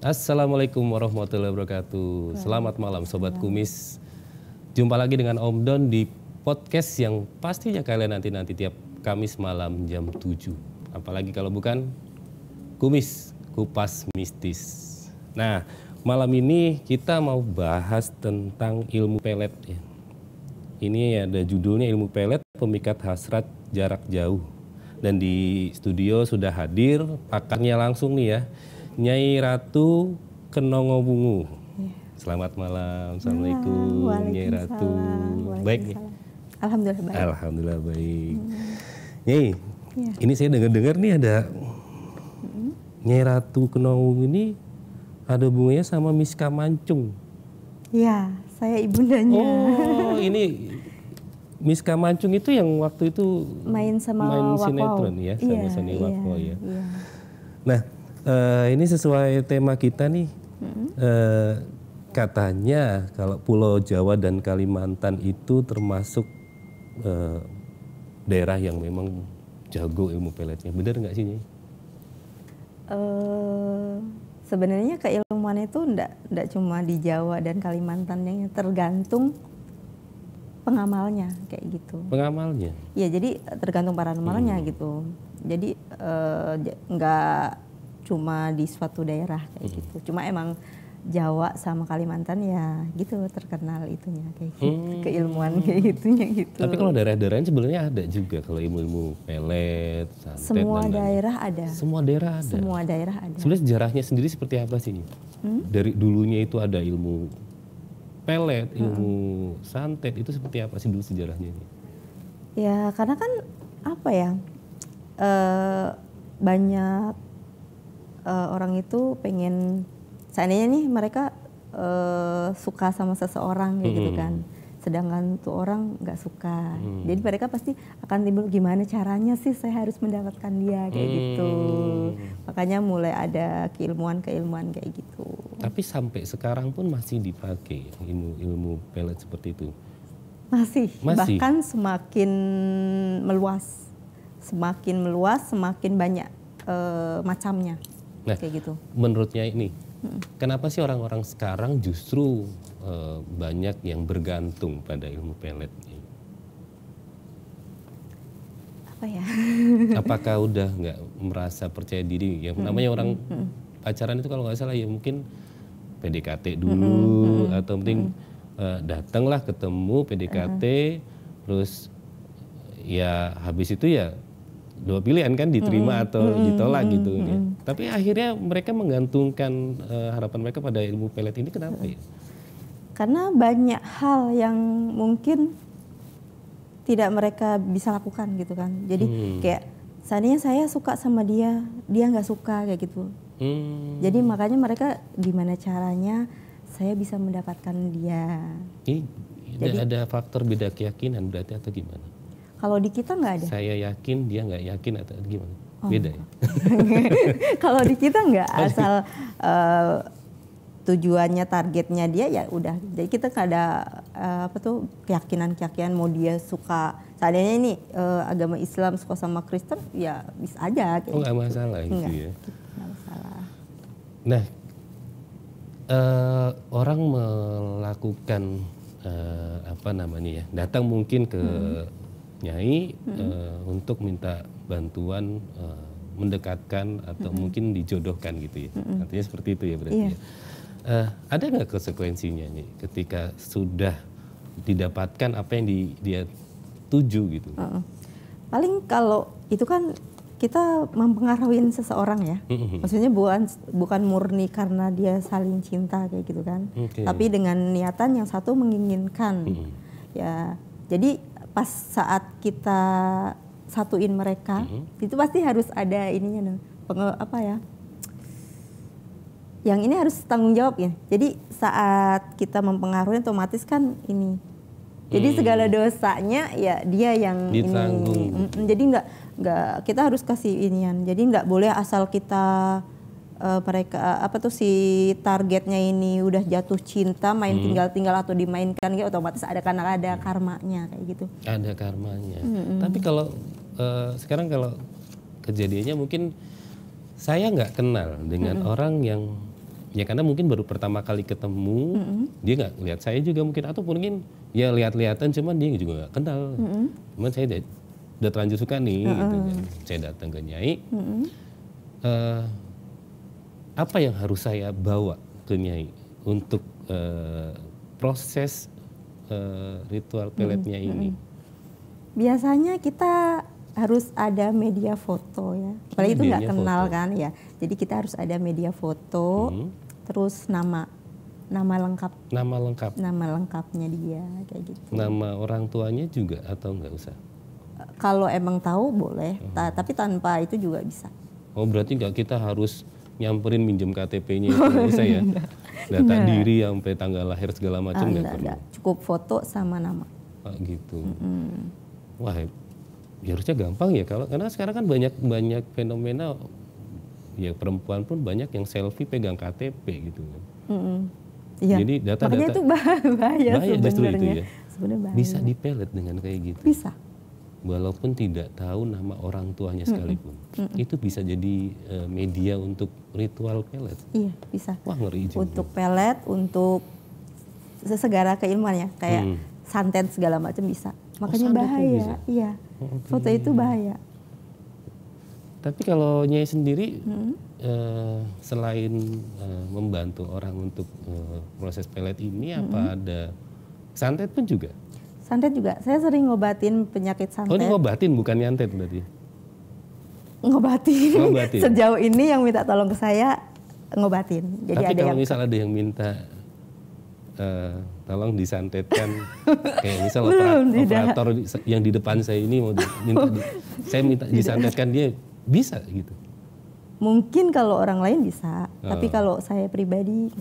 Assalamualaikum warahmatullahi wabarakatuh. Selamat malam sobat kumis. Jumpa lagi dengan Om Don di podcast yang pastinya kalian nanti-nanti tiap Kamis malam jam 7. Apalagi kalau bukan kumis, kupas mistis. Nah, malam ini kita mau bahas tentang ilmu pelet ya. Ini ada judulnya ilmu pelet pemikat hasrat jarak jauh. Dan di studio sudah hadir pakarnya langsung nih ya Nyai Ratu Kenongo Bungu. Ya. Selamat malam, assalamualaikum, malam. Nyai Ratu. Baik. Alhamdulillah baik. Alhamdulillah baik. Hmm. Nyai, ya. ini saya dengar-dengar nih ada hmm. Nyai Ratu Kenongo ini ada bunganya sama Miska Mancung. Iya, saya ibundanya. Oh, ini Miska Mancung itu yang waktu itu main sama main sinetron ya, sama iya, Sani iya, Wako ya. Iya. Nah, uh, ini sesuai tema kita nih. Hmm. Uh, katanya kalau Pulau Jawa dan Kalimantan itu termasuk uh, daerah yang memang jago ilmu peletnya. Benar nggak sih, Nyai? Uh, sebenarnya keilmuan itu enggak, enggak cuma di Jawa dan Kalimantan yang tergantung pengamalnya kayak gitu. Pengamalnya? Ya jadi tergantung paranormalnya hmm. gitu. Jadi uh, nggak cuma di suatu daerah kayak hmm. gitu. Cuma emang Jawa sama Kalimantan ya gitu terkenal itunya kayak gitu, hmm. keilmuan kayak gitunya gitu. Tapi kalau daerah-daerahnya sebenarnya ada juga kalau ilmu-ilmu pelet, santet, semua dan daerah dan. ada. Semua daerah ada. Semua daerah ada. Sebenarnya sejarahnya sendiri seperti apa sih? Hmm? Dari dulunya itu ada ilmu pelet, hmm. ilmu santet itu seperti apa sih dulu sejarahnya ini? Ya karena kan apa ya e, banyak uh, orang itu pengen seandainya nih mereka uh, suka sama seseorang ya hmm. gitu kan sedangkan tuh orang nggak suka hmm. jadi mereka pasti akan timbul gimana caranya sih saya harus mendapatkan dia kayak hmm. gitu makanya mulai ada keilmuan keilmuan kayak gitu tapi sampai sekarang pun masih dipakai ilmu ilmu pelet seperti itu masih, masih. bahkan semakin meluas semakin meluas semakin banyak uh, macamnya Nah, kayak gitu. menurutnya ini, hmm. kenapa sih orang-orang sekarang justru uh, banyak yang bergantung pada ilmu pelet? Apa ya? Apakah udah nggak merasa percaya diri? yang hmm. namanya orang hmm. pacaran itu kalau nggak salah ya mungkin PDKT dulu hmm. atau penting hmm. uh, eh, datanglah ketemu PDKT, hmm. terus ya habis itu ya dua pilihan kan diterima -hmm. atau -hmm. ditolak gitu. -hmm. ya. Tapi akhirnya mereka menggantungkan uh, harapan mereka pada ilmu pelet ini kenapa ya? Karena banyak hal yang mungkin tidak mereka bisa lakukan gitu kan. Jadi hmm. kayak seandainya saya suka sama dia, dia nggak suka kayak gitu. Hmm. Jadi makanya mereka gimana caranya saya bisa mendapatkan dia. Ini Jadi, ada faktor beda keyakinan berarti atau gimana? Kalau di kita nggak ada. Saya yakin dia nggak yakin atau gimana? Oh, Beda ya. Kalau di kita nggak asal uh, tujuannya targetnya dia ya udah. Jadi kita nggak ada uh, apa tuh keyakinan-keyakinan mau dia suka seandainya ini uh, agama Islam suka sama Kristen ya bisa aja. Kayak oh nggak gitu. masalah gitu ya. Nggak masalah. Nah uh, orang melakukan uh, apa namanya ya datang mungkin ke hmm Nyai -hmm. uh, untuk minta bantuan uh, mendekatkan atau -hmm. mungkin dijodohkan gitu ya. -hmm. Artinya seperti itu ya berarti. Yeah. Ya. Uh, ada nggak konsekuensinya nih ketika sudah didapatkan apa yang di, dia tuju gitu? Uh -uh. Paling kalau itu kan kita mempengaruhi seseorang ya. Maksudnya bukan bukan murni karena dia saling cinta kayak gitu kan. Okay. Tapi dengan niatan yang satu menginginkan. hmm Ya. Jadi pas saat kita satuin mereka mm-hmm. itu pasti harus ada ininya neng apa ya yang ini harus tanggung jawab ya jadi saat kita mempengaruhi otomatis kan ini jadi hmm. segala dosanya ya dia yang Ditanggung. ini. jadi nggak nggak kita harus kasih inian. Jadi nggak boleh asal kita uh, mereka apa tuh si targetnya ini udah jatuh cinta main hmm. tinggal-tinggal atau dimainkan gitu otomatis ada karena ada karmanya kayak gitu. Ada karmanya. Hmm. Tapi kalau uh, sekarang kalau kejadiannya mungkin saya nggak kenal dengan hmm. orang yang ya karena mungkin baru pertama kali ketemu hmm dia nggak lihat saya juga mungkin atau mungkin ya lihat-lihatan cuman dia juga nggak kenal mm-hmm. cuman saya udah, udah terlanjur suka nih hmm gitu kan saya datang ke nyai mm-hmm. uh, apa yang harus saya bawa ke Nyai untuk uh, proses uh, ritual hmm, peletnya hmm. ini? Biasanya kita harus ada media foto ya. Apalagi hmm, itu nggak kenal foto. kan ya. Jadi kita harus ada media foto, hmm. terus nama nama lengkap nama lengkap nama lengkapnya dia kayak gitu nama orang tuanya juga atau nggak usah kalau emang tahu boleh hmm. Ta tapi tanpa itu juga bisa oh berarti nggak kita harus nyamperin minjem KTP-nya itu bisa ya. Data enggak. diri sampai tanggal lahir segala macam enggak, ah, enggak perlu. Cukup foto sama nama. Ah, gitu. Mm-hmm. Wah, ya harusnya gampang ya kalau karena sekarang kan banyak banyak fenomena ya perempuan pun banyak yang selfie pegang KTP gitu Mm-hmm. Iya. Jadi data-data. itu bahaya, bahaya sebenarnya. itu ya. Sebenarnya bahaya. Bisa dipelet dengan kayak gitu. Bisa walaupun tidak tahu nama orang tuanya sekalipun. Mm -mm. Itu bisa jadi uh, media untuk ritual pelet. Iya, bisa. Wah, ngeri juga. Untuk pelet, untuk segara keilmuan ya, kayak mm. santet segala macam bisa. Oh, Makanya oh, bahaya. Bisa? Iya. Oh, okay. Foto itu bahaya. Tapi kalau Nyai sendiri hmm. uh, selain uh, membantu orang untuk uh, proses pelet ini hmm. apa ada santet pun juga? Santet juga. Saya sering ngobatin penyakit santet. Oh, ini ngobatin bukan nyantet berarti. Ngobatin. ngobatin. Sejauh ini yang minta tolong ke saya ngobatin. Jadi Tapi ada kalau yang... misal ada yang minta uh, tolong disantetkan kayak misal Belum, operator tidak. yang di depan saya ini mau minta di, saya minta disantetkan dia bisa gitu. Mungkin kalau orang lain bisa, oh. tapi ah. kalau saya pribadi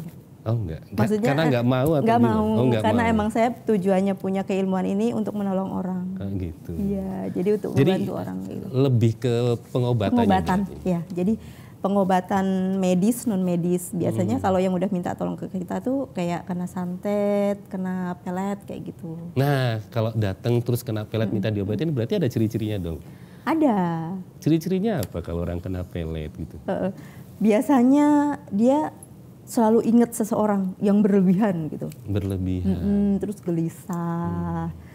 Oh enggak. Maksudnya karena enggak eh, mau atau enggak gimana? mau. Oh, enggak karena mau. emang saya tujuannya punya keilmuan ini untuk menolong orang. Oh, gitu. Iya, jadi untuk jadi, membantu orang gitu. Lebih ke pengobatan. Pengobatan. Ya, iya. jadi pengobatan medis non medis biasanya hmm. kalau yang udah minta tolong ke kita tuh kayak kena santet kena pelet kayak gitu nah kalau datang terus kena pelet hmm. minta diobatin berarti ada ciri-cirinya dong ada ciri-cirinya apa kalau orang kena pelet gitu uh, biasanya dia selalu ingat seseorang yang berlebihan gitu. Berlebihan. Mm -hmm. terus gelisah. Hmm.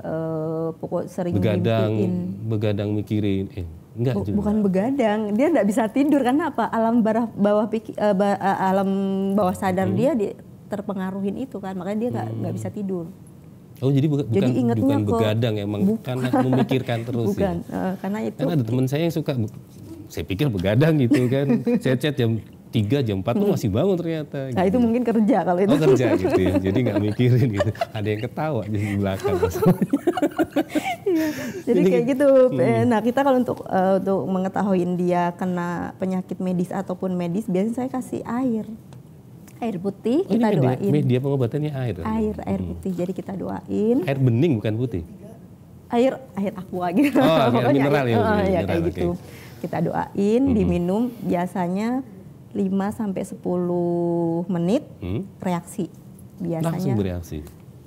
Uh, pokok sering begadang, mimpiin. begadang mikirin. Eh, enggak Bu, juga. Bukan begadang, dia nggak bisa tidur karena apa? Alam barah, bawah pikir, uh, eh, ba, uh, alam bawah sadar hmm. dia di, terpengaruhin itu kan, makanya dia nggak hmm. bisa tidur. Oh jadi buka, jadi bukan, bukan begadang ya, emang bukan. karena memikirkan terus bukan, ya. Uh, karena itu. Karena ada teman saya yang suka, saya pikir begadang gitu kan, saya chat jam 3 jam 4 hmm. tuh masih bangun ternyata. Nah gitu. itu mungkin kerja kalau itu. Oh kerja gitu ya, jadi nggak mikirin gitu. Ada yang ketawa di belakang. Iya. Jadi, kayak gitu. Hmm. Nah kita kalau untuk uh, untuk mengetahui dia kena penyakit medis ataupun medis, biasanya saya kasih air. Air putih oh, kita media, doain. Media pengobatannya air. Ya? Air, air hmm. putih. Hmm. Jadi kita doain. Air bening bukan putih. Air air aqua gitu. Oh, air mineral ya. Oh, ya kayak gitu. Kita doain, hmm. diminum biasanya 5 sampai 10 menit hmm? reaksi biasanya langsung bereaksi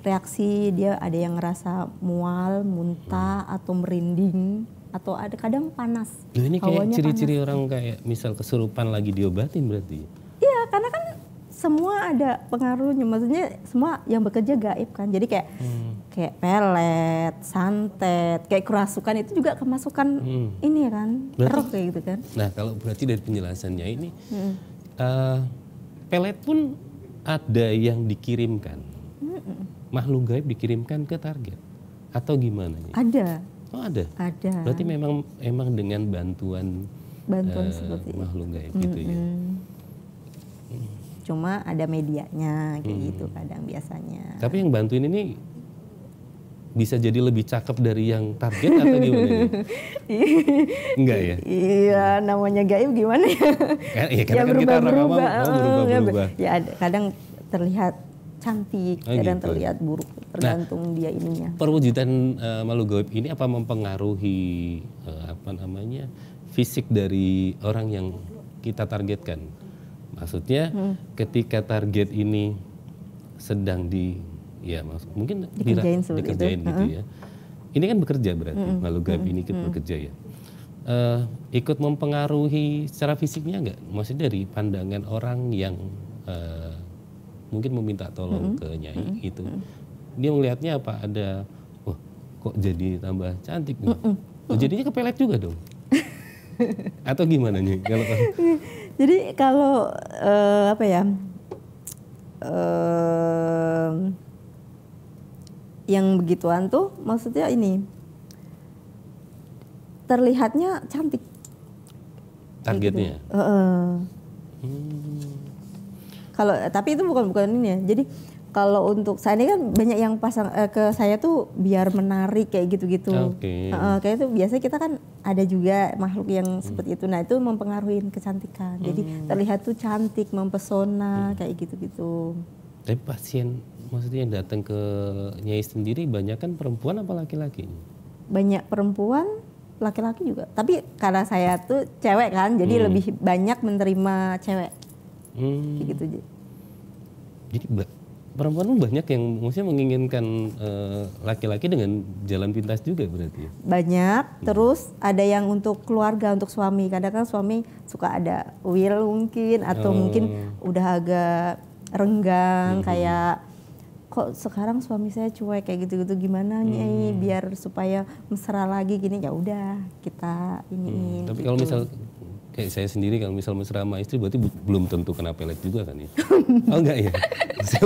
reaksi dia ada yang ngerasa mual muntah hmm. atau merinding atau ada kadang panas nah, ini kayak ciri-ciri orang kayak misal kesurupan lagi diobatin berarti iya karena kan semua ada pengaruhnya maksudnya semua yang bekerja gaib kan jadi kayak hmm kayak pelet, santet, kayak kerasukan itu juga kemasukan hmm. ini kan, berarti, kayak gitu kan. Nah kalau berarti dari penjelasannya ini, hmm. uh, pelet pun ada yang dikirimkan, hmm. makhluk gaib dikirimkan ke target atau gimana? Ada. Oh ada. Ada. Berarti memang emang dengan bantuan bantuan uh, seperti makhluk gaib hmm. gitu ya. Hmm. Cuma ada medianya kayak gitu hmm. gitu kadang biasanya. Tapi yang bantuin ini bisa jadi lebih cakep dari yang target atau gimana Enggak ya? Iya, namanya gaib gimana ya? Ya, ya, ya, kan berubah, iya, kan kita orang berubah, oh, berubah, berubah. Ya kadang terlihat cantik, oh, kadang gitu. terlihat buruk, nah, tergantung nah, dia ininya. Perwujudan uh, eh, malu gaib ini apa mempengaruhi uh, apa namanya fisik dari orang yang kita targetkan? Maksudnya hmm. ketika target ini sedang di ya maksud, mungkin dikerjain, dirah, dikerjain gitu uh -huh. ya. Ini kan bekerja berarti uh -huh. lalu grab uh -huh. ini kan bekerja ya. Uh, ikut mempengaruhi secara fisiknya nggak? Maksudnya dari pandangan orang yang uh, mungkin meminta tolong ke nyai itu, dia melihatnya apa? Ada, wah kok jadi tambah cantik nih? Oh, jadinya kepelet juga dong? Atau gimana nih kalau? Jadi kalau uh, apa ya? yang begituan tuh maksudnya ini terlihatnya cantik. Targetnya. Ya? Gitu. Uh -uh. hmm. Kalau tapi itu bukan bukan ini ya. Jadi kalau untuk saya ini kan banyak yang pasang eh, ke saya tuh biar menarik kayak gitu-gitu. Oke. Okay. Uh, kayak itu biasanya kita kan ada juga makhluk yang hmm. seperti itu. Nah itu mempengaruhi kecantikan. Jadi hmm. terlihat tuh cantik, mempesona hmm. kayak gitu-gitu. Tapi pasien maksudnya yang datang ke nyai sendiri banyak kan perempuan apa laki-laki? Banyak perempuan, laki-laki juga. Tapi karena saya tuh cewek kan, jadi hmm. lebih banyak menerima cewek. Hmm. Kayak gitu. Jadi perempuan banyak yang maksudnya menginginkan eh, laki-laki uh, dengan jalan pintas juga berarti ya? Banyak, hmm. terus ada yang untuk keluarga, untuk suami. Kadang kadang suami suka ada will mungkin atau oh. mungkin udah agak renggang hmm, hmm, hmm. kayak kok sekarang suami saya cuek kayak gitu-gitu gimana hmm. nih hmm, biar supaya mesra lagi gini ya udah kita ini. Hmm. Tapi kalau gitu. misal kayak saya sendiri kalau misal mesra sama istri berarti belum tentu kena pelet juga kan ya? Oh enggak ya? saya,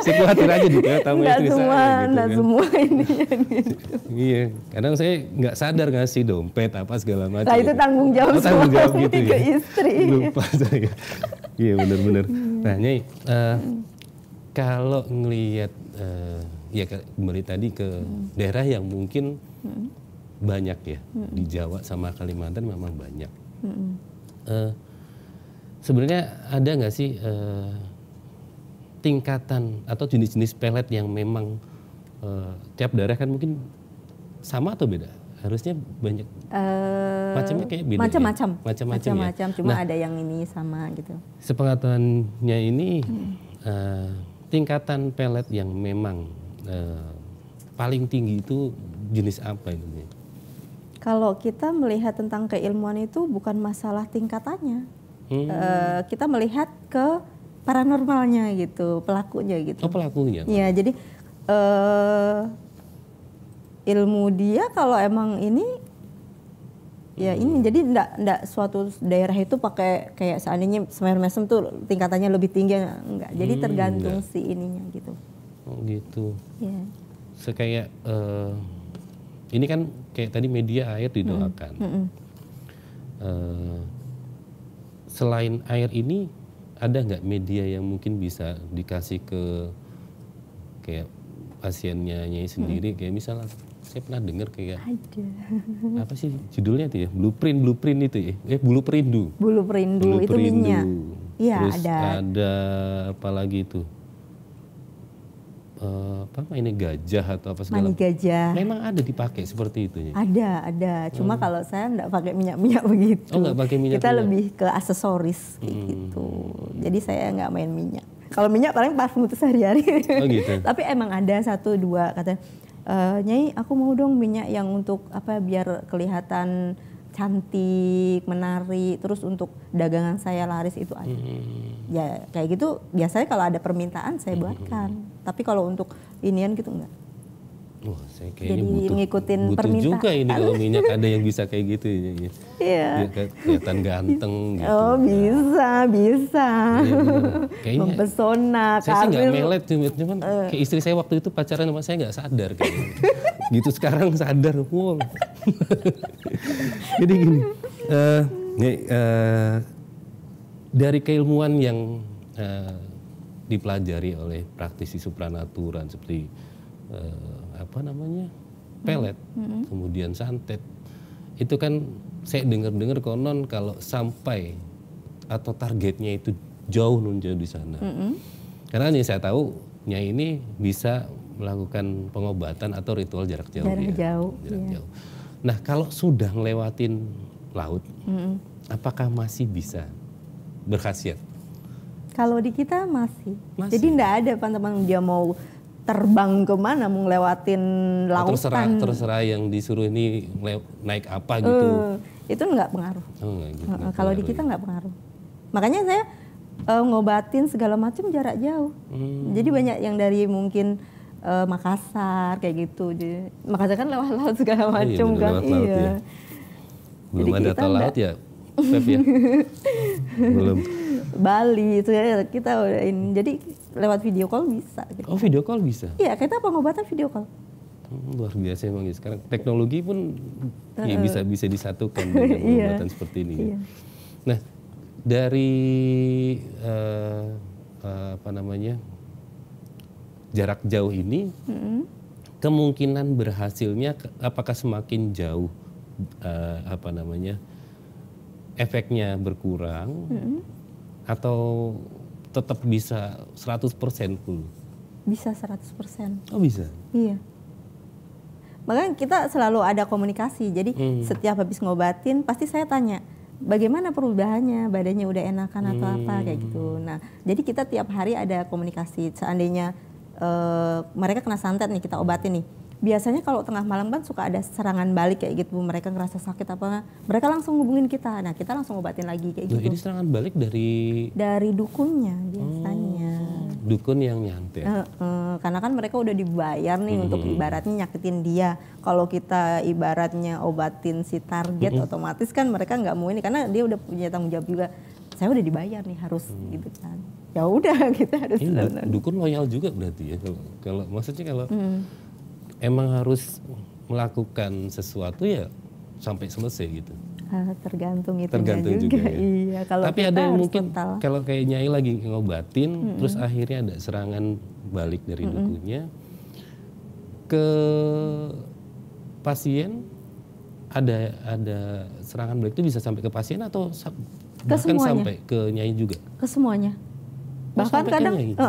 khawatir aja juga sama enggak istri semua, saya. Gitu, enggak kan. semua ini gitu. iya, kadang saya nggak sadar ngasih dompet apa segala macam. Nah itu ya. tanggung jawab oh, tanggung jawab gitu, ya. ke istri. Lupa saya. Iya benar-benar. Hmm. Nah Nyai, uh, kalau ngelihat uh, ya kembali tadi ke hmm. daerah yang mungkin hmm. banyak ya hmm. di Jawa sama Kalimantan memang banyak. Hmm. Uh, Sebenarnya ada nggak sih uh, tingkatan atau jenis-jenis pelet yang memang uh, tiap daerah kan mungkin sama atau beda? harusnya banyak uh, macamnya kayak beda ya? macam-macam ya? macam-macam macam ya? cuma nah, ada yang ini sama gitu sepengetahuannya ini hmm. uh, tingkatan pelet yang memang uh, paling tinggi itu jenis apa ini kalau kita melihat tentang keilmuan itu bukan masalah tingkatannya hmm. uh, kita melihat ke paranormalnya gitu pelakunya gitu oh pelakunya ya jadi uh, ilmu dia kalau emang ini ya hmm. ini jadi ndak ndak suatu daerah itu pakai kayak seandainya semer mesem tuh tingkatannya lebih tinggi enggak jadi hmm, tergantung enggak. si ininya gitu oh gitu ya yeah. sekayak uh, eh, ini kan kayak tadi media air didoakan Hmm. Uh, selain air ini ada nggak media yang mungkin bisa dikasih ke kayak pasiennya hmm. sendiri hmm. kayak misalnya saya pernah dengar kayak ada apa sih judulnya itu ya blueprint blueprint itu ya eh bulu perindu bulu perindu, itu minyak iya ada ada apa lagi itu uh, apa ini gajah atau apa segala mani gajah memang ada dipakai seperti itu ya ada ada cuma hmm. kalau saya enggak pakai minyak minyak begitu oh enggak pakai minyak kita minyak. lebih ke aksesoris hmm. gitu jadi saya enggak main minyak kalau minyak paling pas mutus hari hari Oh gitu. Tapi emang ada satu dua kata uh, Nyai aku mau dong minyak yang untuk apa biar kelihatan cantik, menarik, terus untuk dagangan saya laris itu ada. Hmm. Ya kayak gitu biasanya kalau ada permintaan saya hmm. buatkan. Hmm. Tapi kalau untuk inian gitu enggak. Wah, saya kayaknya Jadi butuh, ngikutin butuh permintaan. juga ini kalau minyak ada yang bisa kayak gitu. Ya, ya. Iya. Ya, yeah. kelihatan ganteng gitu. Oh, bisa, bisa. Ya, kayaknya, Mempesona, Saya sih gak melet, cuman uh. kayak istri saya waktu itu pacaran sama saya gak sadar kayaknya. gitu sekarang sadar, wow. Jadi gini, uh, eh, nih, eh, uh, dari keilmuan yang uh, dipelajari oleh praktisi supranaturan seperti uh, apa namanya pelet, hmm. kemudian santet. Itu kan saya dengar-dengar konon kalau sampai atau targetnya itu jauh nun di sana. Hmm. Karena yang saya tahu Nyai ini bisa melakukan pengobatan atau ritual jarak jauh. Jarak ya. jauh. Jarak iya. jauh. Nah kalau sudah ngelewatin laut, mm apakah masih bisa berkhasiat? Kalau di kita masih. masih. Jadi tidak ada teman-teman dia mau terbang kemana mau ngelewatin oh, lautan. Terserah, terserah yang disuruh ini naik apa gitu. Uh, itu nggak pengaruh. Oh, gitu, kalau di kita ya. nggak pengaruh. Makanya saya uh, ngobatin segala macam jarak jauh. Hmm. Jadi banyak yang dari mungkin uh, Makassar kayak gitu. Jadi, Makassar kan lewat laut segala macam iya, kan. iya. Ya. Belum Jadi ada kita tol laut ya, ya. Belum. Bali itu ya kita udah ini. Jadi lewat video call bisa. Gitu. Oh video call bisa? Iya kita pengobatan video call. Hmm, luar biasa emang ya sekarang teknologi pun uh, ya bisa bisa disatukan dengan iya. pengobatan iya, seperti ini. Ya. Iya. Nah dari uh, uh, apa namanya jarak jauh ini mm -hmm. kemungkinan berhasilnya apakah semakin jauh uh, apa namanya efeknya berkurang mm -hmm. atau tetap bisa 100% full? Bisa 100%. Oh bisa? Iya. Makanya kita selalu ada komunikasi. Jadi hmm. setiap habis ngobatin pasti saya tanya, bagaimana perubahannya, badannya udah enakan atau hmm. apa kayak gitu. Nah, jadi kita tiap hari ada komunikasi. Seandainya uh, mereka kena santet nih, kita obatin nih biasanya kalau tengah malam kan suka ada serangan balik kayak gitu mereka ngerasa sakit apa mereka langsung hubungin kita nah kita langsung obatin lagi kayak nah, gitu ini serangan balik dari dari dukunnya biasanya hmm, dukun yang nyantet uh, uh, karena kan mereka udah dibayar nih hmm. untuk ibaratnya nyakitin dia kalau kita ibaratnya obatin si target hmm. otomatis kan mereka nggak mau ini karena dia udah punya tanggung jawab juga saya udah dibayar nih harus hmm. gitu kan ya udah kita harus ini iya, dukun loyal juga berarti ya kalau kalau maksudnya kalau hmm emang harus melakukan sesuatu ya sampai selesai gitu. Ah, tergantung itu Tergantung juga. juga ya. Iya, kalau Tapi ada yang mungkin total. kalau kayak Nyai lagi ngobatin, mm -hmm. terus akhirnya ada serangan balik dari mm -hmm. dukunya ke pasien ada ada serangan balik itu bisa sampai ke pasien atau bahkan semuanya. sampai ke Nyai juga. Ke semuanya bahkan kadang gitu.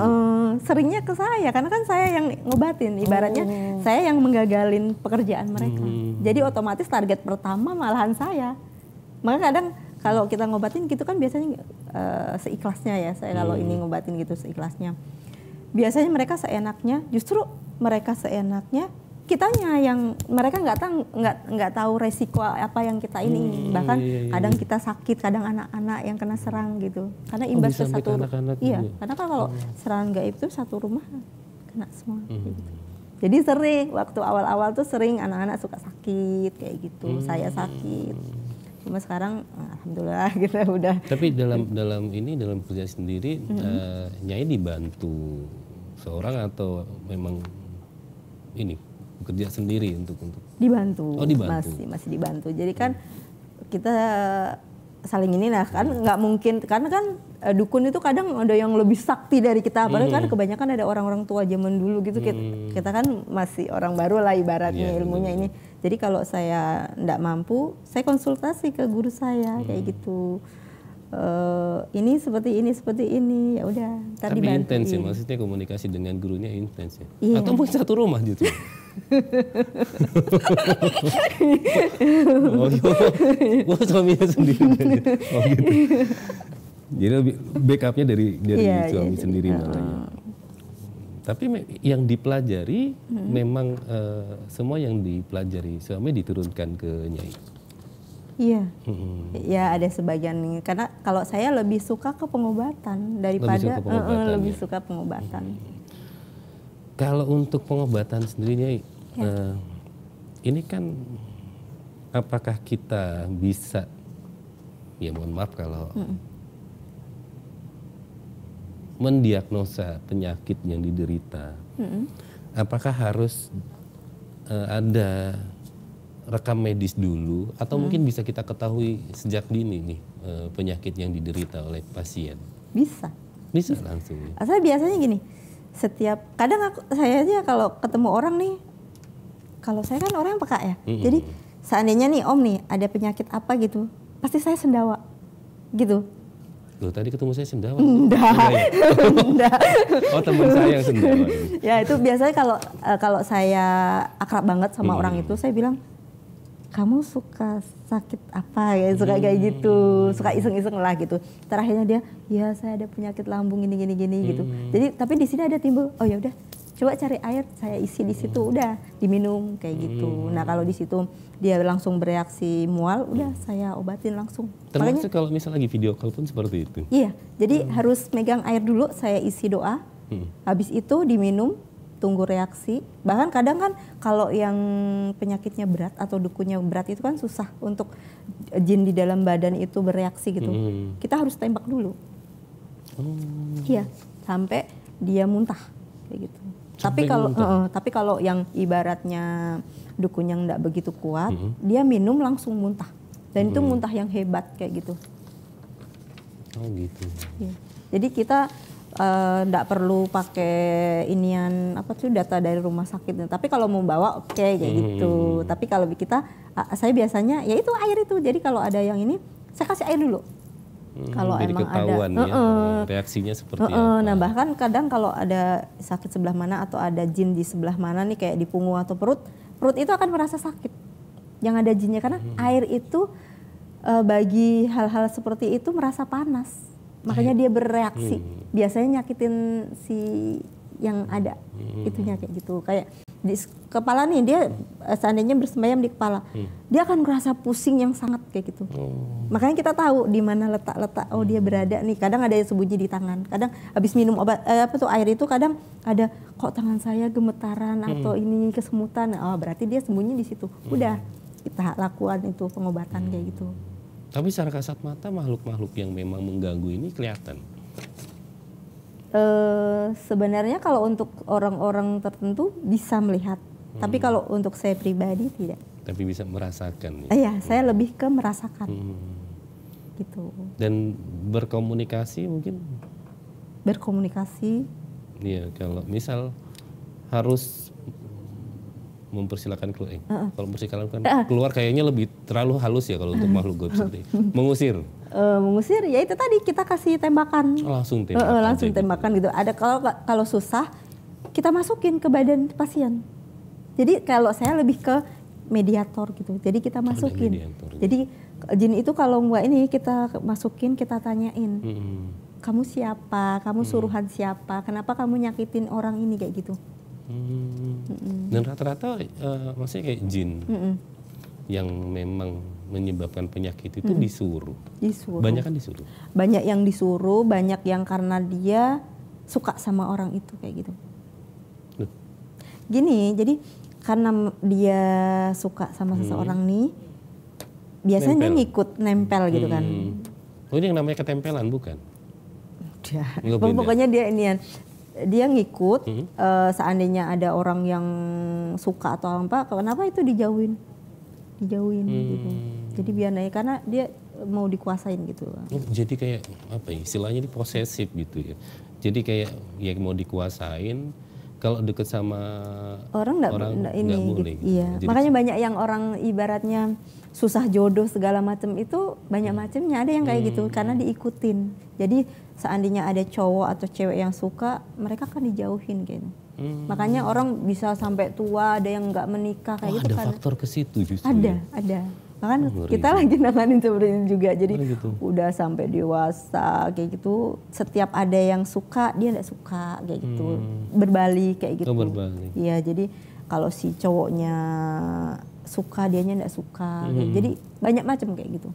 seringnya ke saya karena kan saya yang ngobatin ibaratnya oh. saya yang menggagalin pekerjaan mereka hmm. jadi otomatis target pertama malahan saya maka kadang kalau kita ngobatin gitu kan biasanya uh, seikhlasnya ya saya kalau hmm. ini ngobatin gitu seikhlasnya biasanya mereka seenaknya justru mereka seenaknya kitanya yang mereka nggak tahu nggak nggak tahu resiko apa yang kita ini hmm, iya, bahkan iya, iya. kadang kita sakit kadang anak-anak yang kena serang gitu karena oh, imbas oh, ke satu anak -anak iya juga. Gitu ya? karena kan kalau oh. Hmm. serangan gaib itu satu rumah kena semua hmm. jadi sering waktu awal-awal tuh sering anak-anak suka sakit kayak gitu hmm. saya sakit cuma sekarang ah, alhamdulillah kita udah tapi dalam dalam ini dalam kerja sendiri hmm. uh, nyai dibantu seorang atau memang ini bekerja sendiri untuk untuk dibantu. Oh, dibantu. Masih masih dibantu. Jadi kan kita saling ini nah kan nggak mungkin karena kan e, dukun itu kadang ada yang lebih sakti dari kita padahal hmm. kan kebanyakan ada orang-orang tua zaman dulu gitu kita, hmm. kita kan masih orang baru lah ibaratnya yeah, ilmunya ini jadi kalau saya nggak mampu saya konsultasi ke guru saya hmm. kayak mm. gitu Uh, ini seperti ini seperti ini ya udah tadi intens ya maksudnya komunikasi dengan gurunya intens ya yeah. atau pun satu rumah gitu oh, oh, suaminya sendiri. Oh gitu. Jadi backupnya dari dari yeah, suami yeah, sendiri yeah. malah. Tapi yang dipelajari hmm. memang uh, semua yang dipelajari suami diturunkan ke nyai. Iya, hmm. ya ada sebagian karena kalau saya lebih suka ke pengobatan daripada lebih suka pengobatan, uh, eh, uh, eh, lebih ya. suka pengobatan. Hmm. Kalau untuk pengobatan sendirinya, ya. uh, ini kan apakah kita bisa? Ya mohon maaf kalau -mm. mendiagnosa penyakit yang diderita, -mm. apakah harus uh, ada rekam medis dulu atau hmm. mungkin bisa kita ketahui sejak dini nih eh, penyakit yang diderita oleh pasien? Bisa. Bisa, bisa. langsung. Saya biasanya gini, setiap kadang aku saya aja kalau ketemu orang nih kalau saya kan orang yang peka ya mm-hmm. jadi seandainya nih om nih ada penyakit apa gitu pasti saya sendawa gitu Loh, tadi ketemu saya sendawa. Enggak. Ya? Enggak. oh, teman saya yang sendawa. ya, itu biasanya kalau eh, kalau saya akrab banget sama hmm. orang itu, saya bilang, kamu suka sakit apa ya suka hmm. kayak gitu suka iseng-iseng lah gitu terakhirnya dia ya saya ada penyakit lambung gini gini gini gitu. hmm. gitu jadi tapi di sini ada timbul oh ya udah coba cari air saya isi di situ hmm. udah diminum kayak gitu hmm. nah kalau di situ dia langsung bereaksi mual udah saya obatin langsung termasuk Makanya, kalau misal lagi video call pun seperti itu iya jadi hmm. harus megang air dulu saya isi doa hmm. habis itu diminum tunggu reaksi. Bahkan kadang kan kalau yang penyakitnya berat atau dukunya berat itu kan susah untuk jin di dalam badan itu bereaksi gitu. Hmm. Kita harus tembak dulu. Hmm. sampai dia muntah kayak gitu. Sampai tapi kalau uh, tapi kalau yang ibaratnya dukun yang tidak begitu kuat, hmm. dia minum langsung muntah. Dan hmm. itu muntah yang hebat kayak gitu. Oh gitu. Ya. Jadi kita tidak eh, uh, perlu pakai inian apa tuh data dari rumah sakit. Tapi kalau mau bawa oke okay, kayak hmm. gitu. Tapi kalau kita uh, saya biasanya ya itu air itu. Jadi kalau ada yang ini saya kasih air dulu. Hmm, kalau emang ada ya, uh -uh. reaksinya seperti uh -uh. apa. Nah, bahkan kadang kalau ada sakit sebelah mana atau ada jin di sebelah mana nih kayak di punggung atau perut, perut itu akan merasa sakit. Yang ada jinnya karena hmm. air itu eh, bagi hal-hal seperti itu merasa panas makanya iya. dia bereaksi hmm. biasanya nyakitin si yang ada hmm. itunya kayak gitu kayak di kepala nih dia eh, seandainya bersemayam di kepala hmm. dia akan merasa pusing yang sangat kayak gitu hmm. makanya kita tahu di mana letak-letak oh hmm. dia berada nih kadang ada yang sembunyi di tangan kadang habis minum obat eh, apa tuh air itu kadang ada kok tangan saya gemetaran hmm. atau ini kesemutan oh berarti dia sembunyi di situ hmm. udah kita lakukan itu pengobatan hmm. kayak gitu tapi secara kasat mata makhluk-makhluk yang memang mengganggu ini kelihatan. Uh, sebenarnya kalau untuk orang-orang tertentu bisa melihat, hmm. tapi kalau untuk saya pribadi tidak. Tapi bisa merasakan. Ya, hmm. saya lebih ke merasakan. Hmm. Gitu. Dan berkomunikasi mungkin? Berkomunikasi. Iya, kalau misal harus mempersilahkan keluar. uh, uh. Kalau mempersilahkan keluar, kan uh, keluar kayaknya lebih terlalu halus ya kalau untuk makhluk gaib seperti ini. Mengusir. Uh, mengusir ya itu tadi kita kasih tembakan. Oh, langsung tembakan. Uh, uh, langsung gitu. tembakan gitu. Ada kalau kalau susah kita masukin ke badan pasien. Jadi kalau saya lebih ke mediator gitu. Jadi kita oh, masukin. Oh, Jadi jin itu kalau enggak ini kita masukin, kita tanyain. -hmm. Kamu siapa? Kamu suruhan siapa? Kenapa kamu nyakitin orang ini kayak gitu? Hmm. Dan rata-rata uh, maksudnya kayak jin Mm-mm. yang memang menyebabkan penyakit itu mm disuruh. Disuruh. Banyak kan disuruh. Banyak yang disuruh, banyak yang karena dia suka sama orang itu kayak gitu. Gini, jadi karena dia suka sama mm-hmm. seseorang hmm. nih, biasanya nempel. ngikut nempel gitu kan. Mm-hmm. Oh ini yang namanya ketempelan bukan? Udah. Pokoknya dia ini kan, dia ngikut hmm. uh, seandainya ada orang yang suka atau apa kenapa itu dijauhin dijauhin hmm. gitu jadi biar naik karena dia mau dikuasain gitu oh, jadi kayak apa ya, istilahnya ini posesif gitu ya jadi kayak ya mau dikuasain kalau deket sama orang nggak ini gak boleh. Gitu. gitu. Iya. Jadi, Makanya banyak yang orang ibaratnya susah jodoh segala macam itu banyak hmm. macamnya ada yang kayak gitu, hmm. gitu karena diikutin. Jadi seandainya ada cowok atau cewek yang suka, mereka akan dijauhin gitu. Hmm. Makanya orang bisa sampai tua, ada yang nggak menikah kayak oh, gitu ada karena faktor ke situ justru. Ada, ya. ada bahkan oh, kita gitu. lagi nanganin seperti itu juga jadi gitu. udah sampai dewasa kayak gitu setiap ada yang suka dia nggak suka kayak gitu hmm. berbalik kayak gitu oh, berbalik. Iya, jadi kalau si cowoknya suka dianya nggak suka hmm. Kayak, jadi banyak macam kayak gitu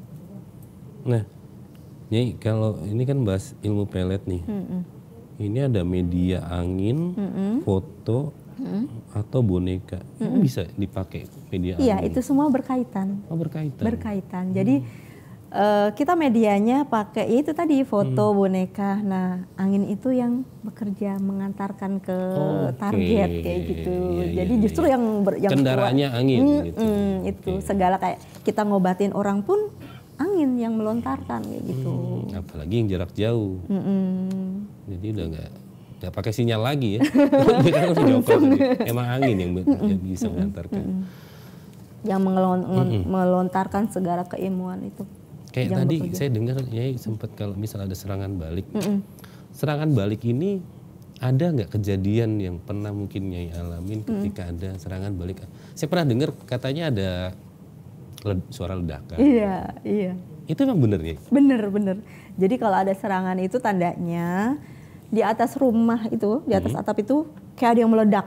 nah jadi kalau ini kan bahas ilmu pelet nih hmm. hmm. ini ada media angin hmm. hmm. foto hmm. atau boneka hmm. bisa dipakai media iya itu semua berkaitan oh berkaitan berkaitan hmm. jadi uh, eh, kita medianya pakai ya itu tadi foto hmm. boneka nah angin itu yang bekerja mengantarkan ke okay. target kayak gitu ya, jadi ya, justru iya. yang ber, yang kendaraannya kuat, angin mm, gitu. mm, itu okay. segala kayak kita ngobatin orang pun angin yang melontarkan kayak gitu. Hmm, apalagi yang jarak jauh. Mm Jadi udah nggak Ya pakai sinyal lagi ya. video Emang angin yang, bisa mengantarkan. Yang mengelontarkan melontarkan segala keilmuan itu. Kayak tadi saya dengar ya sempat kalau misal ada serangan balik. Serangan balik ini ada nggak kejadian yang pernah mungkin Nyai alamin ketika ada serangan balik? Saya pernah dengar katanya ada led, suara ledakan. Iya, iya. Itu memang bener ya? Bener, bener. Jadi kalau ada serangan itu tandanya di atas rumah itu, di atas hmm. atap itu kayak ada yang meledak.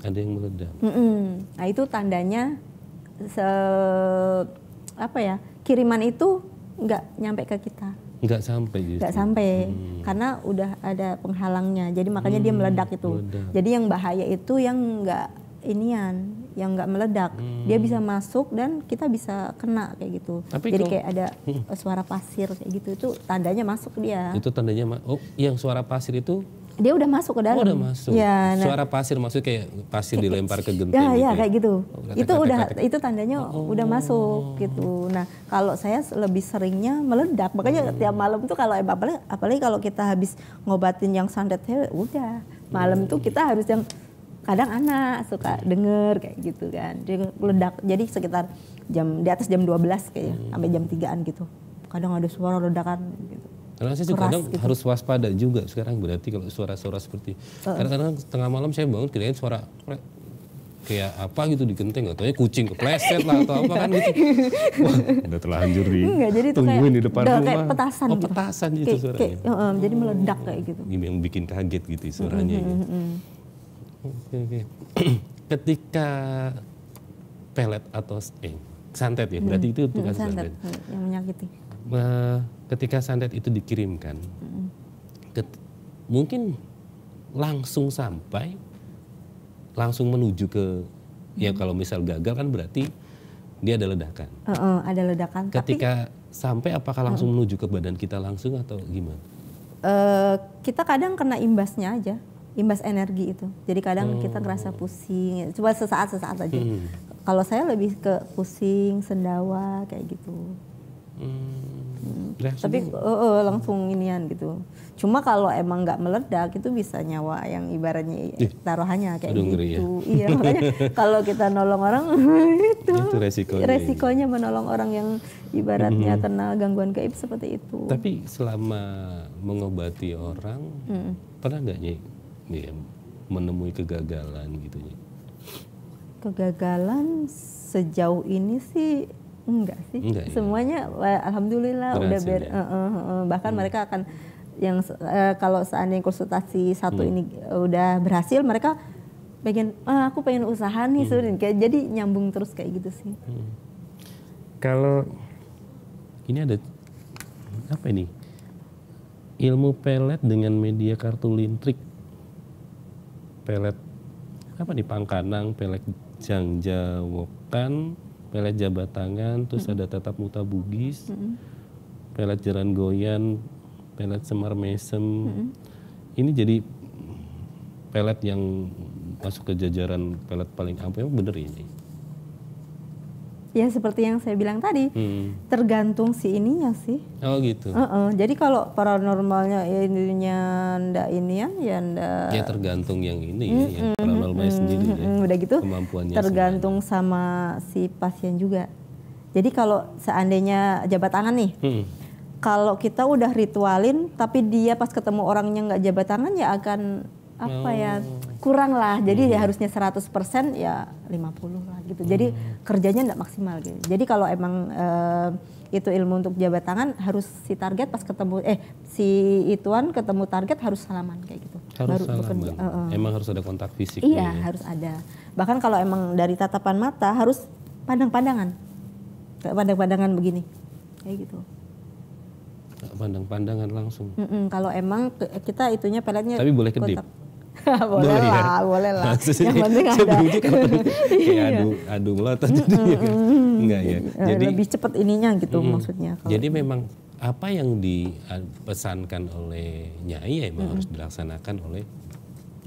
Ada yang meledak. Mm -mm. Nah itu tandanya se apa ya kiriman itu nggak nyampe ke kita. Nggak sampai. Justru. Nggak sampai hmm. karena udah ada penghalangnya. Jadi makanya hmm. dia meledak itu. Meledak. Jadi yang bahaya itu yang nggak inian, yang nggak meledak. Hmm. Dia bisa masuk dan kita bisa kena kayak gitu. Tapi Jadi kalau, kayak ada hmm. Eh, suara pasir kayak gitu itu tandanya masuk dia. Itu tandanya oh yang suara pasir itu dia udah masuk ke dalam. Oh, udah masuk. Ya, nah, suara pasir maksudnya kayak pasir kayak, dilempar ke genteng. Ya, gitu ya, ya, kayak gitu. Oh, itu udah itu tandanya oh. udah masuk gitu. Nah, kalau saya lebih seringnya meledak. Makanya hmm. tiap malam tuh kalau apalagi, apalagi kalau kita habis ngobatin yang sandet ya udah malam hmm. tuh kita harus yang kadang anak suka denger kayak gitu kan jadi ledak jadi sekitar jam di atas jam 12 kayaknya hmm. sampai jam tigaan gitu kadang ada suara ledakan gitu karena saya juga kadang gitu. harus waspada juga sekarang berarti kalau suara-suara seperti karena kadang tengah malam saya bangun kira-kira suara kayak apa gitu di genteng atau ya kucing kepleset lah atau apa kan gitu Wah, udah terlanjur di jadi tungguin di depan rumah kayak petasan oh, gitu. petasan gitu gitu suaranya um, jadi meledak oh, kayak gitu yang bikin kaget gitu suaranya mm -hmm, ya. mm -hmm. Oke, oke. Ketika pelet atau eh, santet ya, hmm. berarti hmm. itu tugas hmm, santet, santet yang menyakiti. Ketika santet itu dikirimkan, hmm. ket, mungkin langsung sampai, langsung menuju ke ya hmm. ya kalau misal gagal kan berarti dia ada ledakan. Uh, uh, ada ledakan. Ketika tapi, sampai apakah langsung uh, menuju ke badan kita langsung atau gimana? Uh, kita kadang kena imbasnya aja imbas energi itu. Jadi kadang hmm. kita oh. ngerasa pusing, cuma sesaat sesaat aja. Hmm. Kalau saya lebih ke pusing, sendawa kayak gitu. Hmm. Hmm. Tapi uh, uh, langsung inian gitu. Cuma kalau emang nggak meledak itu bisa nyawa yang ibaratnya taruhannya kayak Aduh, ya. gitu. Ya. Iya makanya kalau kita nolong orang itu, itu resikonya. resikonya menolong orang yang ibaratnya hmm. kena gangguan gaib seperti itu. Tapi selama mengobati orang hmm. pernah nggak ya, menemui kegagalan gitu ya? Kegagalan sejauh ini sih enggak sih. Enggak, ya. Semuanya alhamdulillah Berhasil, udah ber, ya? uh, uh, uh, bahkan hmm. mereka akan yang uh, kalau seandainya konsultasi satu hmm. ini eh, udah berhasil mereka pengen ah, aku pengen usaha nih hmm. kayak jadi nyambung terus kayak gitu sih. Hmm. Kalau ini ada apa ini? Ilmu pelet dengan media kartu lintrik pelet apa nih pangkanang, pelet jangjawokan, pelet jabatangan, terus mm -hmm. ada tetap muta bugis, mm -hmm. pelet jeran goyan, pelet semar mesem. Mm -hmm. Ini jadi pelet yang masuk ke jajaran pelet paling ampuh, bener ini ya seperti yang saya bilang tadi hmm. tergantung si ininya sih oh gitu uh -uh. jadi kalau paranormalnya ya, ininya ndak ini ya ya ndak ya tergantung yang ini -hmm. ya yang paranormalnya -hmm. sendiri ya udah gitu kemampuannya tergantung sebenarnya. sama si pasien juga jadi kalau seandainya jabat tangan nih hmm. kalau kita udah ritualin tapi dia pas ketemu orangnya nggak jabat tangan ya akan apa ya oh. kurang lah jadi hmm. ya harusnya 100% ya 50 lah gitu jadi hmm. kerjanya tidak maksimal gitu jadi kalau emang uh, itu ilmu untuk jabat tangan harus si target pas ketemu eh si ituan ketemu target harus salaman kayak gitu harus baru salaman. bekerja uh, uh. emang harus ada kontak fisik iya nih. harus ada bahkan kalau emang dari tatapan mata harus pandang-pandangan pandang-pandangan begini kayak gitu pandang-pandangan langsung mm -mm, kalau emang kita itunya peletnya tapi boleh kedip kontak boleh, boleh ya? boleh lah. Maksudnya, yang penting ada. Saya kayak iya. adu, adu melotot. Mm ya. Enggak ya. Jadi, Lebih cepat ininya gitu mm, maksudnya. Kalau jadi memang apa yang dipesankan oleh Nyai ya memang mm. harus dilaksanakan oleh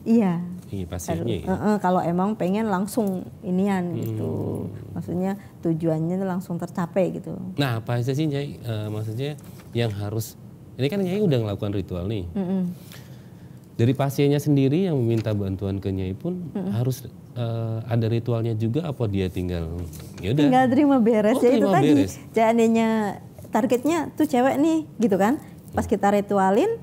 Iya. Ini pasiennya. Ya? Uh, uh, kalau emang pengen langsung inian hmm. gitu, mm. maksudnya tujuannya langsung tercapai gitu. Nah apa aja sih Nyai? Uh, maksudnya yang harus ini kan Nyai udah ngelakukan ritual nih. Mm -mm dari pasiennya sendiri yang meminta bantuan ke nyai pun hmm. harus uh, ada ritualnya juga apa dia tinggal yaudah tinggal terima beres oh, ya terima itu tadi jadinya targetnya tuh cewek nih gitu kan pas kita ritualin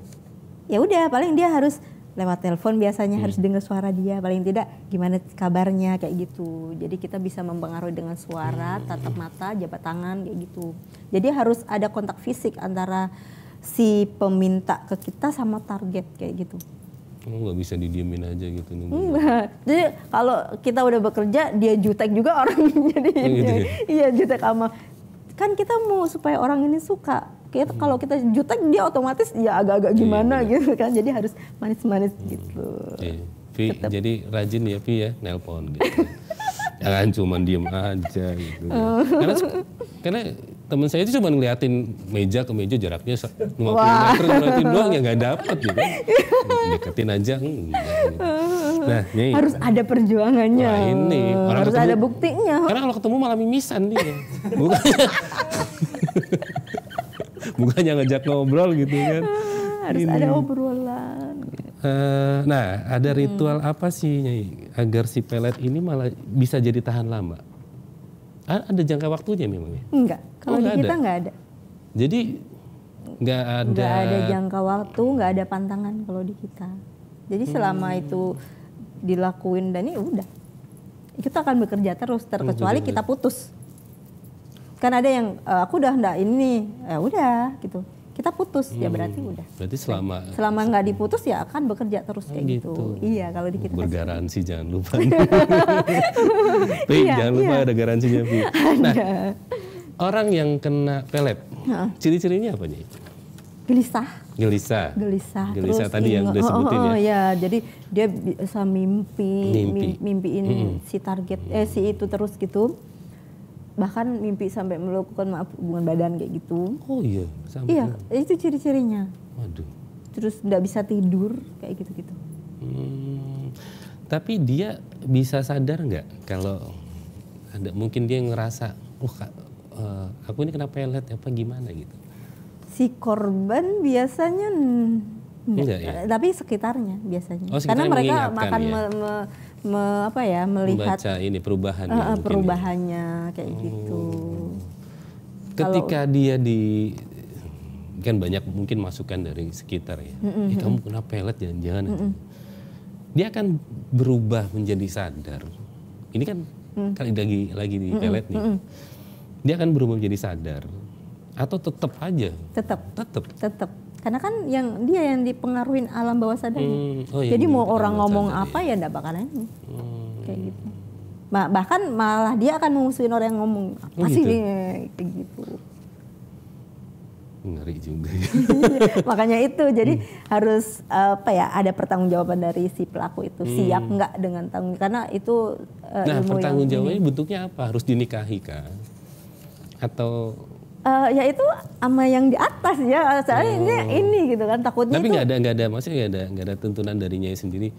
ya udah paling dia harus lewat telepon biasanya hmm. harus dengar suara dia paling tidak gimana kabarnya kayak gitu jadi kita bisa mempengaruhi dengan suara hmm. tatap mata jabat tangan kayak gitu jadi harus ada kontak fisik antara si peminta ke kita sama target kayak gitu kamu nggak bisa didiemin aja gitu nih. jadi kalau kita udah bekerja dia jutek juga orang jadi oh, gitu ya? iya jutek sama kan kita mau supaya orang ini suka kita hmm. kalau kita jutek dia otomatis ya agak-agak iya, gimana iya, gitu kan jadi harus manis-manis hmm. gitu iya. Vi, jadi rajin ya Vi ya nelpon gitu jangan cuma diem aja gitu oh. karena karena teman saya itu cuma ngeliatin meja ke meja jaraknya 50 meter ngeliatin doang ya nggak dapet gitu deketin aja hmm, gitu. nah ini harus ada perjuangannya Wah, ini orang harus ketemu, ada buktinya karena kalau ketemu malah mimisan dia bukannya bukannya ngajak ngobrol gitu kan harus ini. ada obrolan uh, nah ada ritual hmm. apa sih Nyai, agar si pelet ini malah bisa jadi tahan lama ada jangka waktunya memang ya? Enggak. Kalau oh, di kita enggak ada. Jadi enggak ada. enggak ada jangka waktu, enggak ada pantangan kalau di kita. Jadi selama hmm. itu dilakuin dan ini ya udah kita akan bekerja terus hmm, terkecuali kita putus. Kan ada yang eh, aku udah enggak ini, ya udah gitu kita putus ya, hmm. ya berarti udah. Berarti selama selama nggak diputus ya akan bekerja terus kayak gitu. gitu. Iya kalau di kita bergaransi kasih. jangan lupa. Tapi iya, jangan lupa iya. ada garansinya Bu. Nah, ada. orang yang kena pelet, ciri-cirinya apa nih? Gelisah. Gelisah. Gelisah. Gelisah terus tadi yang udah sebutin oh, oh, oh, ya. ya. Jadi dia bisa mimpi, mimpi. mimpiin -hmm. si target eh si itu terus gitu bahkan mimpi sampai melakukan maaf hubungan badan kayak gitu. Oh iya, sampai iya itu ciri-cirinya. Waduh. Terus tidak bisa tidur kayak gitu-gitu. Hmm, tapi dia bisa sadar nggak kalau ada mungkin dia ngerasa, oh kak, uh, aku ini kenapa pelet apa gimana gitu? Si korban biasanya Enggak, ya? tapi sekitarnya biasanya. Oh, sekitarnya Karena mereka makan ya? me, me, me, apa ya melihat Membaca ini perubahan uh, ya, perubahannya ya. kayak oh. gitu. Ketika Kalau, dia di kan banyak mungkin masukan dari sekitar ya, mm hmm eh, kamu kena pelet jangan-jangan. Ya? Mm hmm Dia akan berubah menjadi sadar. Ini kan mm. kali lagi lagi di pelet mm hmm nih. Mm hmm Dia akan berubah menjadi sadar atau tetap aja? Tetap. Tetap. Tetap karena kan yang dia yang dipengaruhi alam bawah sadar, Hmm. Oh, iya, Jadi mau orang ngomong apa iya. ya enggak bakalan ini. Hmm. Kayak gitu. bahkan malah dia akan mengusuin orang yang ngomong masih oh, sih gitu? kayak gitu. Ngeri juga Makanya itu. Jadi hmm. harus apa ya ada pertanggungjawaban dari si pelaku itu. Hmm. Siap nggak dengan tanggung karena itu uh, Nah, pertanggungjawabannya hmm. bentuknya apa? Harus dinikahi kan? Atau uh, ya itu sama yang di atas ya soalnya oh. ini ini gitu kan takutnya tapi nggak ada nggak ada maksudnya nggak ada nggak ada tuntunan darinya sendiri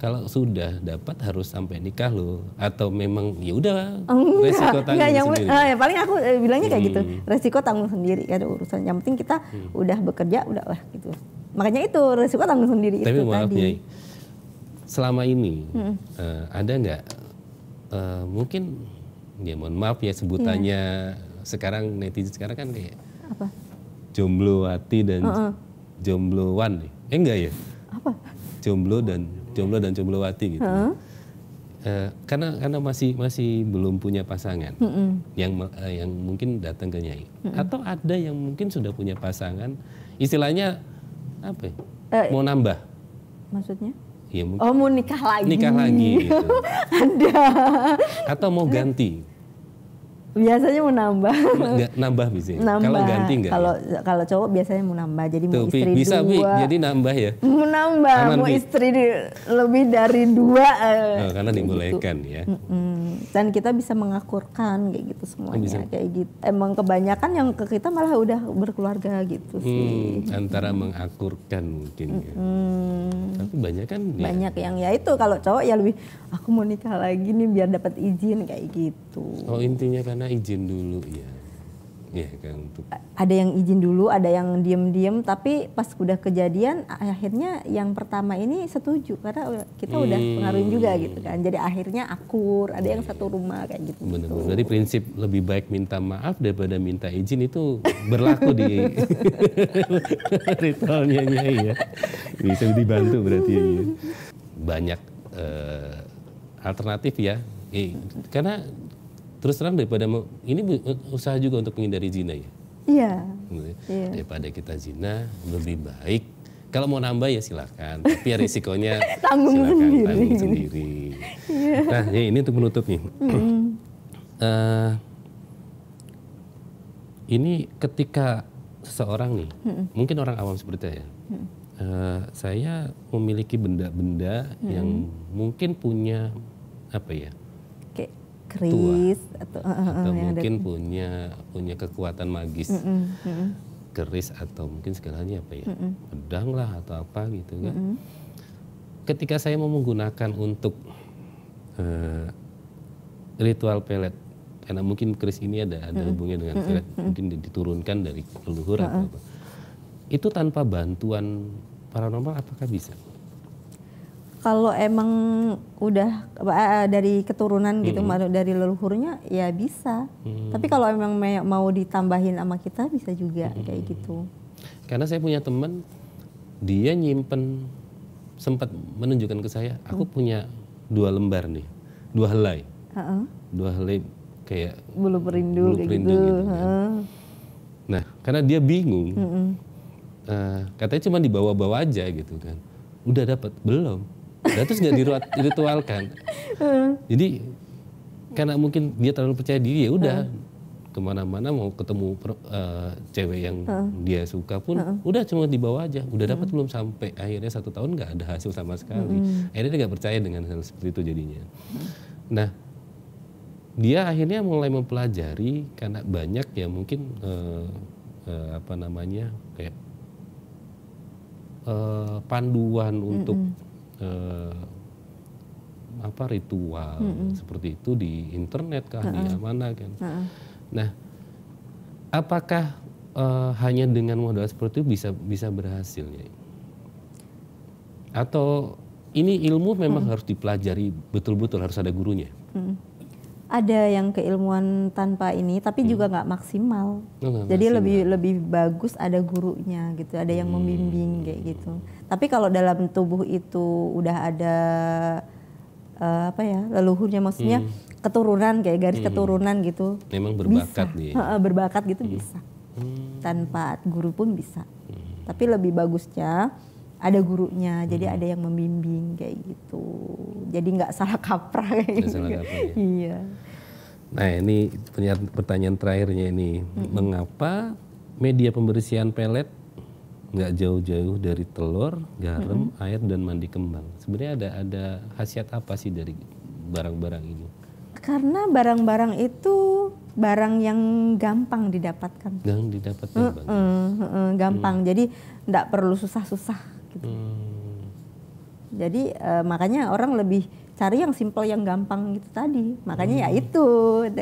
kalau sudah dapat harus sampai nikah loh atau memang ya udah resiko tanggung yang, sendiri uh, ya, paling aku uh, bilangnya kayak gitu, hmm. gitu resiko tanggung sendiri ada urusan yang penting kita hmm. udah bekerja udah lah gitu makanya itu resiko tanggung sendiri tapi itu maaf tadi. Nyai, selama ini hmm. uh, ada nggak uh, mungkin ya mohon maaf ya sebutannya sekarang netizen sekarang kan kayak apa? Jomblo hati dan uh -uh. jombloan nih. Eh enggak ya? Apa? Jomblo dan jomblo dan jomblo hati gitu. Uh -huh. Uh, karena karena masih masih belum punya pasangan mm -mm. yang uh, yang mungkin datang ke nyai mm -mm. atau ada yang mungkin sudah punya pasangan istilahnya apa uh, mau nambah maksudnya ya, mungkin. oh mau nikah lagi nikah lagi gitu. ada atau mau ganti biasanya mau nambah nggak, nambah bisa nambah. kalau ganti enggak kalau ya? kalau cowok biasanya mau nambah jadi Tuh, mau istri bisa, dua bisa jadi nambah ya mau nambah mau istri lebih dari dua oh, karena dibolehkan gitu. ya mm -mm dan kita bisa mengakurkan kayak gitu semuanya bisa. kayak gitu emang kebanyakan yang ke kita malah udah berkeluarga gitu hmm, sih hmm, antara mengakurkan mungkin hmm. ya. tapi banyak kan ya. banyak yang ya itu kalau cowok ya lebih aku mau nikah lagi nih biar dapat izin kayak gitu oh intinya karena izin dulu ya Iya kayak untuk ada yang izin dulu, ada yang diem-diem, tapi pas udah kejadian akhirnya yang pertama ini setuju karena kita hmm. udah pengaruhin juga gitu kan. Jadi akhirnya akur, ada yang satu rumah kayak gitu. Benar. -benar. Jadi prinsip lebih baik minta maaf daripada minta izin itu berlaku di ritualnya ya. Bisa dibantu berarti ya. Banyak uh, alternatif ya. Eh, karena terus terang daripada ini usaha juga untuk menghindari zina ya? Iya. Gitu ya. iya. Daripada kita zina lebih baik kalau mau nambah ya silakan, tapi ya risikonya tanggung silakan sendiri. tanggung sendiri. Yeah. Nah, ini untuk menutup nih. Mm uh, eh, ini ketika seseorang nih, mm mungkin orang awam seperti saya. Mm uh, saya memiliki benda-benda mm yang mungkin punya apa ya? keris tua, atau, uh, uh, atau mungkin ada. punya punya kekuatan magis mm -mm, mm -mm. keris atau mungkin segalanya apa ya mm -mm. pedang lah atau apa gitu kan mm -mm. ketika saya mau menggunakan untuk uh, ritual pelet karena mungkin keris ini ada ada mm -mm. hubungnya dengan mm -mm. pelet mungkin diturunkan dari leluhur mm -mm. atau apa itu tanpa bantuan paranormal apakah bisa? kalau emang udah uh, dari keturunan gitu dari leluhurnya ya bisa hmm tapi kalau emang mau ditambahin sama kita bisa juga hmm kayak gitu karena saya punya temen dia nyimpen sempat menunjukkan ke saya aku hmm. punya dua lembar nih dua helai uh-uh. dua helai kayak bulu perindu bulu kayak gitu, gitu kan. nah karena dia bingung uh -uh. uh, katanya cuma dibawa-bawa aja gitu kan udah dapat belum dan nah, terus nggak diritualkan. Jadi karena mungkin dia terlalu percaya diri ya udah kemana-mana mau ketemu uh, cewek yang uh. dia suka pun uh. udah cuma dibawa aja udah dapat uh. belum sampai akhirnya satu tahun nggak ada hasil sama sekali uh. akhirnya dia nggak percaya dengan hal seperti itu jadinya nah dia akhirnya mulai mempelajari karena banyak ya mungkin uh, uh, apa namanya kayak uh, panduan untuk uh uh, apa ritual hmm. seperti itu di internet kah uh -uh. di mana kan. Uh -uh. Nah, apakah uh, hanya dengan modal seperti itu bisa bisa berhasil Atau ini ilmu memang hmm. harus dipelajari betul-betul harus ada gurunya. Hmm ada yang keilmuan tanpa ini tapi hmm. juga nggak maksimal. Oh, Jadi maksimal. lebih lebih bagus ada gurunya gitu, ada yang hmm. membimbing kayak gitu. Tapi kalau dalam tubuh itu udah ada uh, apa ya leluhurnya maksudnya hmm. keturunan kayak garis hmm. keturunan gitu. Memang berbakat bisa. nih berbakat gitu hmm. bisa. Hmm. Tanpa guru pun bisa. Hmm. Tapi lebih bagusnya ada gurunya hmm. jadi ada yang membimbing kayak gitu jadi nggak salah kaprah kayak gitu salah kaprah, ya. iya nah ini pertanyaan terakhirnya ini hmm. mengapa media pembersihan pelet nggak jauh-jauh dari telur garam hmm. air dan mandi kembang sebenarnya ada ada khasiat apa sih dari barang-barang ini karena barang-barang itu barang yang gampang didapatkan. Gampang didapatkan. -mm, mm -mm, gampang. Mm. Jadi tidak perlu susah-susah Gitu. Hmm. Jadi uh, makanya orang lebih cari yang simple yang gampang gitu tadi. Makanya ya hmm. ya itu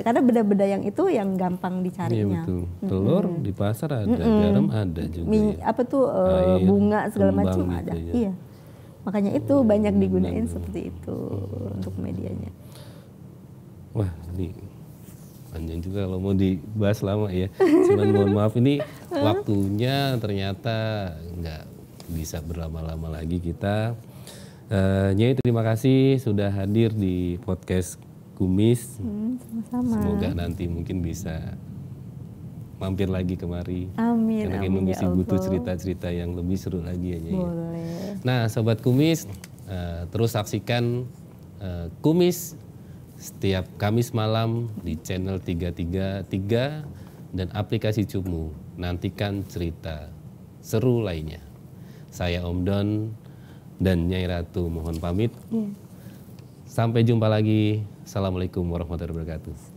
karena beda-beda yang itu yang gampang dicarinya. Iya betul. Hmm. Telur -hmm. di pasar ada, -hmm. garam ada juga. Mi, ya. apa tuh eh, Air, bunga segala macam gitu ada. Ya. Iya. Makanya itu hmm, banyak digunain seperti itu hmm. untuk medianya. Wah, ini panjang juga kalau mau dibahas lama ya. Cuman mohon maaf ini waktunya ternyata enggak bisa berlama-lama lagi kita. Uh, Nyai terima kasih sudah hadir di podcast Kumis. Hmm, Semoga nanti mungkin bisa mampir lagi kemari. Amin. Karena amin, masih ya butuh cerita-cerita yang lebih seru lagi ya Nyai. Boleh. Nah, sobat Kumis uh, terus saksikan uh, Kumis setiap Kamis malam di channel 333 dan aplikasi cumu Nantikan cerita seru lainnya. Saya Om Don dan Nyai Ratu mohon pamit. Iya. Sampai jumpa lagi. Assalamualaikum warahmatullahi wabarakatuh.